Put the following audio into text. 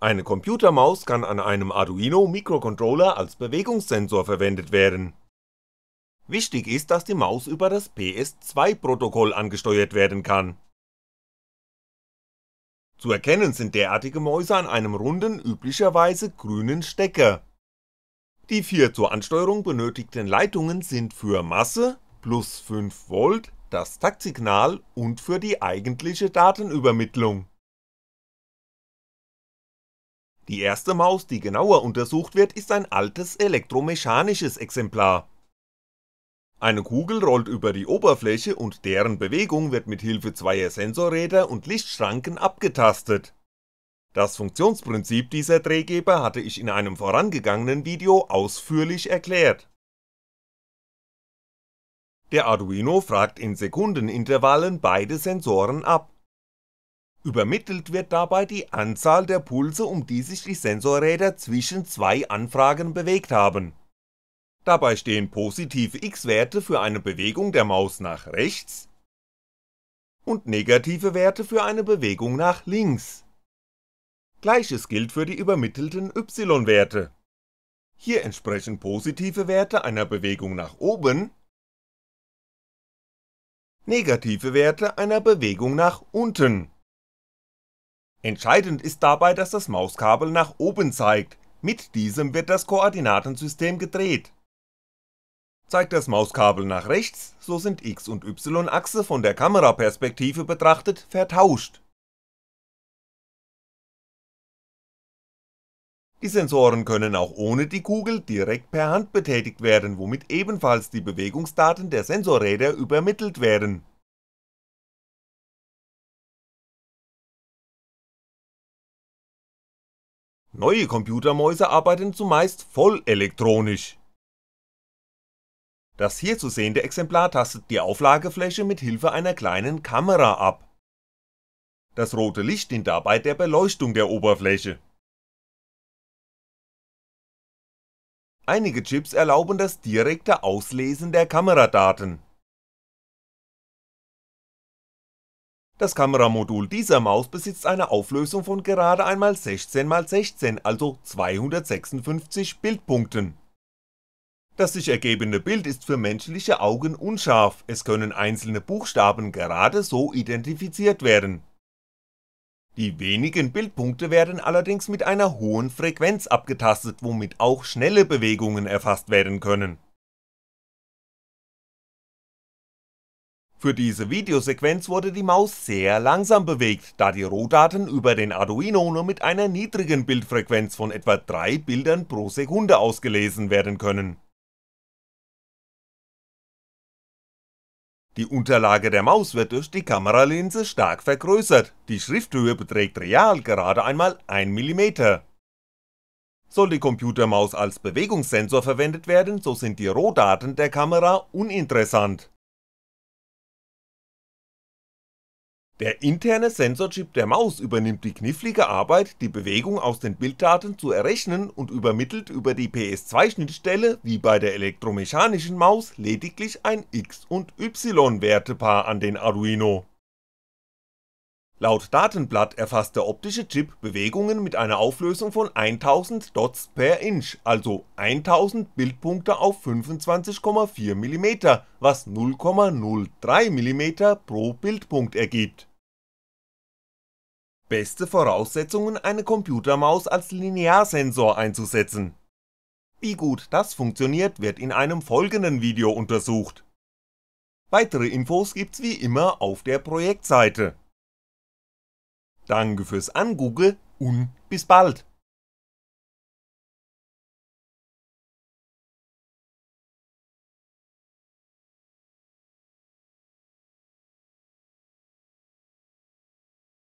Eine Computermaus kann an einem Arduino Mikrocontroller als Bewegungssensor verwendet werden. Wichtig ist, dass die Maus über das PS2-Protokoll angesteuert werden kann. Zu erkennen sind derartige Mäuse an einem runden, üblicherweise grünen Stecker. Die vier zur Ansteuerung benötigten Leitungen sind für Masse, plus 5V, das Taktsignal und für die eigentliche Datenübermittlung die erste Maus, die genauer untersucht wird, ist ein altes elektromechanisches Exemplar. Eine Kugel rollt über die Oberfläche und deren Bewegung wird mit Hilfe zweier Sensorräder und Lichtschranken abgetastet. Das Funktionsprinzip dieser Drehgeber hatte ich in einem vorangegangenen Video ausführlich erklärt. Der Arduino fragt in Sekundenintervallen beide Sensoren ab. Übermittelt wird dabei die Anzahl der Pulse, um die sich die Sensorräder zwischen zwei Anfragen bewegt haben. Dabei stehen positive x-Werte für eine Bewegung der Maus nach rechts und negative Werte für eine Bewegung nach links. Gleiches gilt für die übermittelten y-Werte. Hier entsprechen positive Werte einer Bewegung nach oben, negative Werte einer Bewegung nach unten Entscheidend ist dabei, dass das Mauskabel nach oben zeigt, mit diesem wird das Koordinatensystem gedreht. Zeigt das Mauskabel nach rechts, so sind X- und Y-Achse von der Kameraperspektive betrachtet vertauscht. Die Sensoren können auch ohne die Kugel direkt per Hand betätigt werden, womit ebenfalls die Bewegungsdaten der Sensorräder übermittelt werden Neue Computermäuse arbeiten zumeist vollelektronisch. Das hier zu sehende Exemplar tastet die Auflagefläche mit Hilfe einer kleinen Kamera ab. Das rote Licht dient dabei der Beleuchtung der Oberfläche. Einige Chips erlauben das direkte Auslesen der Kameradaten Das Kameramodul dieser Maus besitzt eine Auflösung von gerade einmal 16x16, also 256 Bildpunkten. Das sich ergebende Bild ist für menschliche Augen unscharf, es können einzelne Buchstaben gerade so identifiziert werden. Die wenigen Bildpunkte werden allerdings mit einer hohen Frequenz abgetastet, womit auch schnelle Bewegungen erfasst werden können Für diese Videosequenz wurde die Maus sehr langsam bewegt, da die Rohdaten über den Arduino nur mit einer niedrigen Bildfrequenz von etwa 3 Bildern pro Sekunde ausgelesen werden können. Die Unterlage der Maus wird durch die Kameralinse stark vergrößert, die Schrifthöhe beträgt real gerade einmal 1mm. Soll die Computermaus als Bewegungssensor verwendet werden, so sind die Rohdaten der Kamera uninteressant. Der interne Sensorchip der Maus übernimmt die knifflige Arbeit, die Bewegung aus den Bilddaten zu errechnen und übermittelt über die PS2-Schnittstelle wie bei der elektromechanischen Maus lediglich ein X und Y-Wertepaar an den Arduino Laut Datenblatt erfasst der optische Chip Bewegungen mit einer Auflösung von 1000 Dots per Inch, also 1000 Bildpunkte auf 25,4mm, was 0,03mm pro Bildpunkt ergibt. Beste Voraussetzungen eine Computermaus als Linearsensor einzusetzen. Wie gut das funktioniert, wird in einem folgenden Video untersucht. Weitere Infos gibt's wie immer auf der Projektseite Danke fürs Angugge und bis bald.